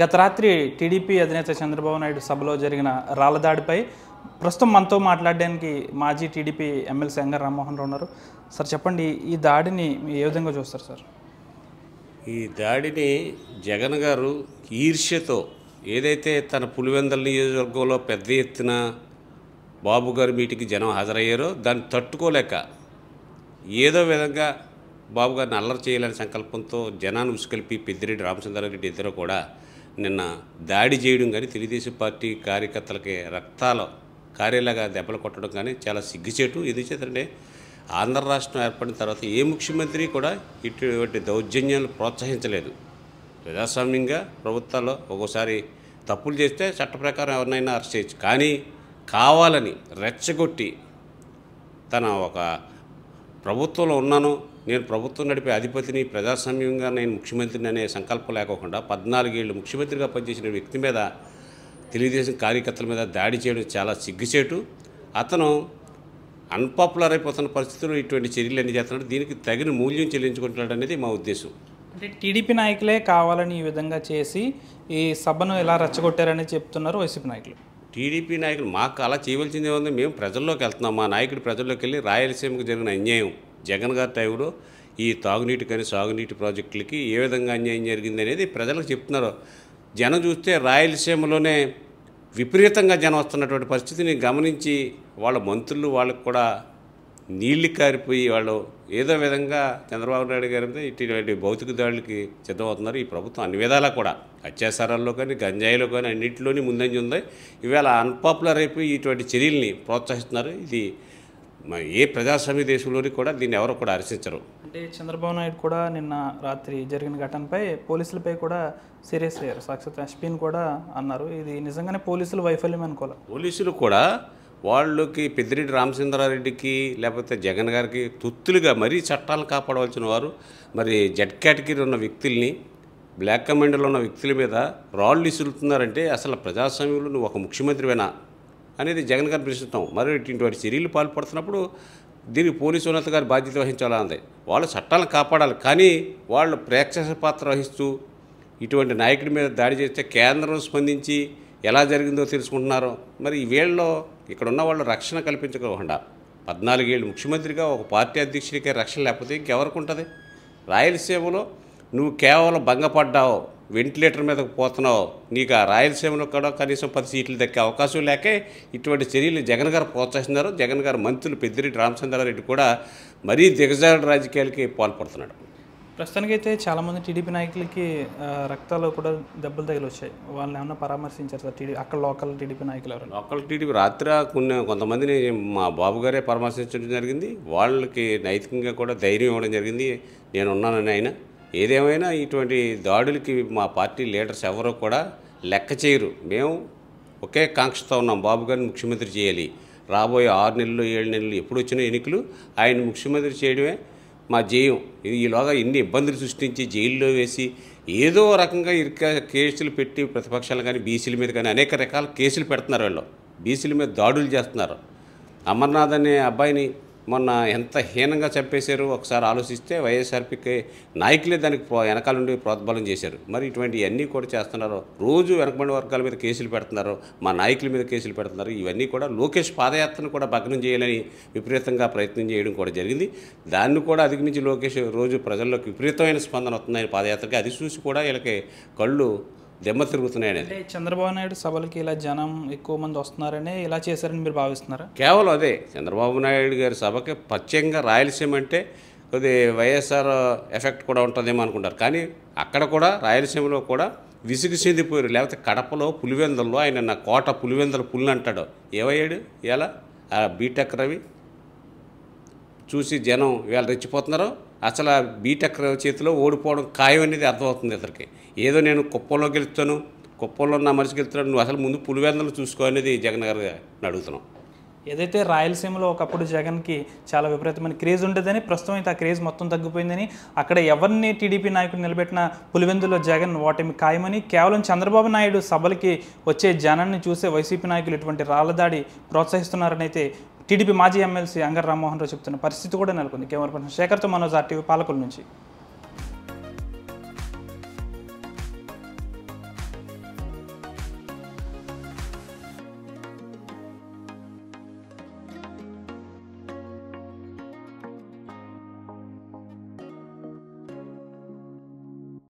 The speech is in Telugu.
గత రాత్రి టీడీపీ అధినేత చంద్రబాబు నాయుడు సభలో జరిగిన రాళ్ళదాడిపై ప్రస్తుతం మనతో మాట్లాడడానికి మాజీ టీడీపీ ఎమ్మెల్సీ అంగ రామ్మోహన్ రావు ఉన్నారు సార్ చెప్పండి ఈ దాడిని ఏ విధంగా చూస్తారు సార్ ఈ దాడిని జగన్ గారు ఈర్ష్యతో ఏదైతే తన పులివెందల నియోజకవర్గంలో పెద్ద ఎత్తున బాబు గారి మీటింగ్కి జనం హాజరయ్యారో దాన్ని తట్టుకోలేక ఏదో విధంగా బాబు గారిని అల్లరి చేయాలనే సంకల్పంతో జనాన్ని ఉసుకొల్పి పెద్దిరెడ్డి రామచంద్రారెడ్డి ఇద్దరు కూడా నిన్న దాడి చేయడం కానీ తెలుగుదేశం పార్టీ కార్యకర్తలకి రక్తాల కార్యాలయంగా దెబ్బలు కొట్టడం కానీ చాలా సిగ్గుచేటు ఎందుచేతంటే ఆంధ్ర రాష్ట్రం ఏర్పడిన తర్వాత ఏ ముఖ్యమంత్రి కూడా ఇటువంటి దౌర్జన్యాలు ప్రోత్సహించలేదు ప్రజాస్వామ్యంగా ప్రభుత్వాల్లో ఒక్కోసారి తప్పులు చేస్తే చట్ట ప్రకారం ఎవరినైనా అరెస్ట్ చేయొచ్చు కానీ కావాలని రెచ్చగొట్టి తన ఒక ప్రభుత్వంలో ఉన్నాను నేను ప్రభుత్వం నడిపే అధిపతిని ప్రజాస్వామ్యంగా నేను ముఖ్యమంత్రిని అనే సంకల్పం లేకోకుండా పద్నాలుగేళ్ళు ముఖ్యమంత్రిగా పనిచేసిన వ్యక్తి మీద తెలుగుదేశం కార్యకర్తల మీద దాడి చేయడం చాలా సిగ్గుచేటు అతను అన్పాపులర్ అయిపోతున్న పరిస్థితుల్లో ఇటువంటి చర్యలు అన్ని చేస్తున్నాడు దీనికి తగిన మూల్యం చెల్లించుకుంటున్నాడు అనేది మా ఉద్దేశం అంటే టీడీపీ నాయకులే కావాలని ఈ విధంగా చేసి ఈ సభను ఎలా రచ్చగొట్టారని చెప్తున్నారు వైసీపీ నాయకులు టీడీపీ నాయకులు మాకు అలా చేయవలసింది ఏముంది మేము ప్రజల్లోకి వెళ్తున్నాం మా నాయకుడు ప్రజల్లోకి వెళ్ళి రాయలసీమకు జరిగిన అన్యాయం జగన్ గారి టైంలో ఈ తాగునీటి కానీ సాగునీటి ప్రాజెక్టులకి ఏ విధంగా అన్యాయం జరిగింది అనేది ప్రజలకు చెప్తున్నారు జనం చూస్తే రాయలసీమలోనే విపరీతంగా జనం వస్తున్నటువంటి పరిస్థితిని గమనించి వాళ్ళ మంత్రులు వాళ్ళకు కూడా నీళ్లు కారిపోయి వాళ్ళు ఏదో విధంగా చంద్రబాబు నాయుడు గారి మీద ఇటువంటి భౌతిక దాడులకి సిద్ధమవుతున్నారు ఈ ప్రభుత్వం అన్ని విధాలా కూడా అత్యాచారాల్లో కానీ గంజాయిలో కానీ అన్నింటిలోని ముందంజ ఉంది ఇవాళ అన్పాపులర్ అయిపోయి ఇటువంటి చర్యల్ని ప్రోత్సహిస్తున్నారు ఇది ఏ ప్రజాస్వామ్య దేశంలోని కూడా దీన్ని ఎవరు కూడా హర్షించరు అంటే చంద్రబాబు నాయుడు కూడా నిన్న రాత్రి జరిగిన ఘటనపై పోలీసులపై కూడా సీరియస్ అయ్యారు సాక్షాత్ ఎస్పీని కూడా అన్నారు ఇది నిజంగానే పోలీసులు వైఫల్యం అనుకోవాలి పోలీసులు కూడా వాళ్ళకి పెద్దిరెడ్డి రామచంద్రారెడ్డికి లేకపోతే జగన్ గారికి తుత్తులుగా మరీ చట్టాలు కాపాడవలసిన వారు మరి జడ్ కేటగిరీ ఉన్న వ్యక్తుల్ని బ్లాక్ కమాండర్లో ఉన్న వ్యక్తుల మీద రాళ్ళు ఇసులుతున్నారంటే అసలు ప్రజాస్వామ్యంలో నువ్వు ఒక ముఖ్యమంత్రివేనా అనేది జగన్ గారిని ప్రశ్నిస్తాం మరి ఇటువంటి చర్యలు పాల్పడుతున్నప్పుడు దీనికి పోలీసు ఉన్నత గారి బాధ్యత వహించాలన్నది వాళ్ళు చట్టాలను కాపాడాలి కానీ వాళ్ళు ప్రేక్షక పాత్ర వహిస్తూ ఇటువంటి నాయకుడి మీద దాడి చేస్తే కేంద్రం స్పందించి ఎలా జరిగిందో తెలుసుకుంటున్నారు మరి వీళ్ళలో ఇక్కడ ఉన్న వాళ్ళు రక్షణ కల్పించకుండా పద్నాలుగేళ్ళు ముఖ్యమంత్రిగా ఒక పార్టీ అధ్యక్షుడికే రక్షణ లేకపోతే ఇంకెవరికి ఉంటుంది రాయలసీమలో నువ్వు కేవలం భంగపడ్డావు వెంటిలేటర్ మీదకు పోతున్నావు నీకు ఆ రాయలసీమలో కూడా కనీసం పది సీట్లు దక్కే అవకాశం లేకే ఇటువంటి చర్యలు జగన్ గారు ప్రోత్సహిస్తున్నారు జగన్ గారు మంత్రులు పెద్దిరెడ్డి రామచంద్రారెడ్డి కూడా మరీ దిగజారుడు రాజకీయాలకి పాల్పడుతున్నాడు ప్రస్తుతానికైతే చాలామంది టీడీపీ నాయకులకి రక్తాలు కూడా దెబ్బలు తగిలి వచ్చాయి వాళ్ళని ఏమన్నా పరామర్శించారు సార్ టీడీ అక్కడ లోకల్ టీడీపీ నాయకులు ఎవరు లోకల్ టీడీపీ రాత్రి కొన్ని కొంతమందిని మా బాబు గారే పరామర్శించడం జరిగింది వాళ్ళకి నైతికంగా కూడా ధైర్యం ఇవ్వడం జరిగింది నేను ఉన్నానని ఆయన ఏదేమైనా ఇటువంటి దాడులకి మా పార్టీ లీడర్స్ ఎవరో కూడా లెక్క చేయరు మేము ఒకే కాంక్షతో ఉన్నాం బాబు గారిని ముఖ్యమంత్రి చేయాలి రాబోయే ఆరు నెలలు ఏడు నెలలు ఎప్పుడు వచ్చిన ఎన్నికలు ఆయన ముఖ్యమంత్రి చేయడమే మా జయం ఈలోగా ఇన్ని ఇబ్బందులు సృష్టించి జైల్లో వేసి ఏదో రకంగా ఇరుక కేసులు పెట్టి ప్రతిపక్షాలు కానీ బీసీల మీద కానీ అనేక రకాల కేసులు పెడుతున్నారు వీళ్ళు బీసీల మీద దాడులు చేస్తున్నారు అమర్నాథ్ అనే అబ్బాయిని మొన్న ఎంత హీనంగా చంపేశారు ఒకసారి ఆలోచిస్తే వైఎస్ఆర్పీకి నాయకులే దానికి వెనకాల నుండి ప్రోత్బలం చేశారు మరి ఇటువంటి ఇవన్నీ కూడా చేస్తున్నారు రోజు వెనకబడి వర్గాల మీద కేసులు పెడుతున్నారు మా నాయకుల మీద కేసులు పెడుతున్నారు ఇవన్నీ కూడా లోకేష్ పాదయాత్రను కూడా భగ్నం చేయాలని విపరీతంగా ప్రయత్నం చేయడం కూడా జరిగింది దాన్ని కూడా అధిగమించి లోకేష్ రోజు ప్రజల్లోకి విపరీతమైన స్పందన వస్తుందని పాదయాత్రకి అది చూసి కూడా వీళ్ళకి కళ్ళు దెమ్మ తిరుగుతున్నాయని చంద్రబాబు నాయుడు సభలకి ఇలా జనం ఎక్కువ మంది వస్తున్నారని ఇలా చేశారని మీరు భావిస్తున్నారా కేవలం అదే చంద్రబాబు నాయుడు గారి సభకి పచ్చంగా రాయలసీమ అంటే కొద్ది వైఎస్ఆర్ ఎఫెక్ట్ కూడా ఉంటుందేమో అనుకుంటారు కానీ అక్కడ కూడా రాయలసీమలో కూడా విసుగు చెందిపోయారు లేకపోతే కడపలో పులివెందల్లో ఆయన నా కోట పులివెందల పుల్లు అంటాడు ఏమయ్యాడు ఇలా బీటెక్ రవి చూసి జనం ఇవాళ రెచ్చిపోతున్నారో అసలు ఆ బీటెక్ చేతిలో ఓడిపోవడం ఖాయం అనేది అర్థమవుతుంది ఇతరికి ఏదో నేను కుప్పంలో గెలుస్తాను కుప్పంలో నా మనిషి గెలుస్తాను నువ్వు అసలు ముందు పులివేందలు చూసుకో అనేది జగన్ గారు అడుగుతున్నాం ఏదైతే రాయలసీమలో ఒకప్పుడు జగన్కి చాలా విపరీతమైన క్రేజ్ ఉండేదని ప్రస్తుతం అయితే ఆ క్రేజ్ మొత్తం తగ్గిపోయిందని అక్కడ ఎవరిని టీడీపీ నాయకుడు నిలబెట్టిన పులివెందులో జగన్ ఓటమి ఖాయమని కేవలం చంద్రబాబు నాయుడు సభలకి వచ్చే జనాన్ని చూసే వైసీపీ నాయకులు ఇటువంటి రాళ్ళదాడి ప్రోత్సహిస్తున్నారని అయితే టీడీపీ మాజీ ఎమ్మెల్సీ అంగర్ రామ్మోహన్ రావు చెప్తున్న పరిస్థితి కూడా నెలకొంది కేవలం శేఖర్తో మనోజ్ ఆర్టీవీ పాలకుల నుంచి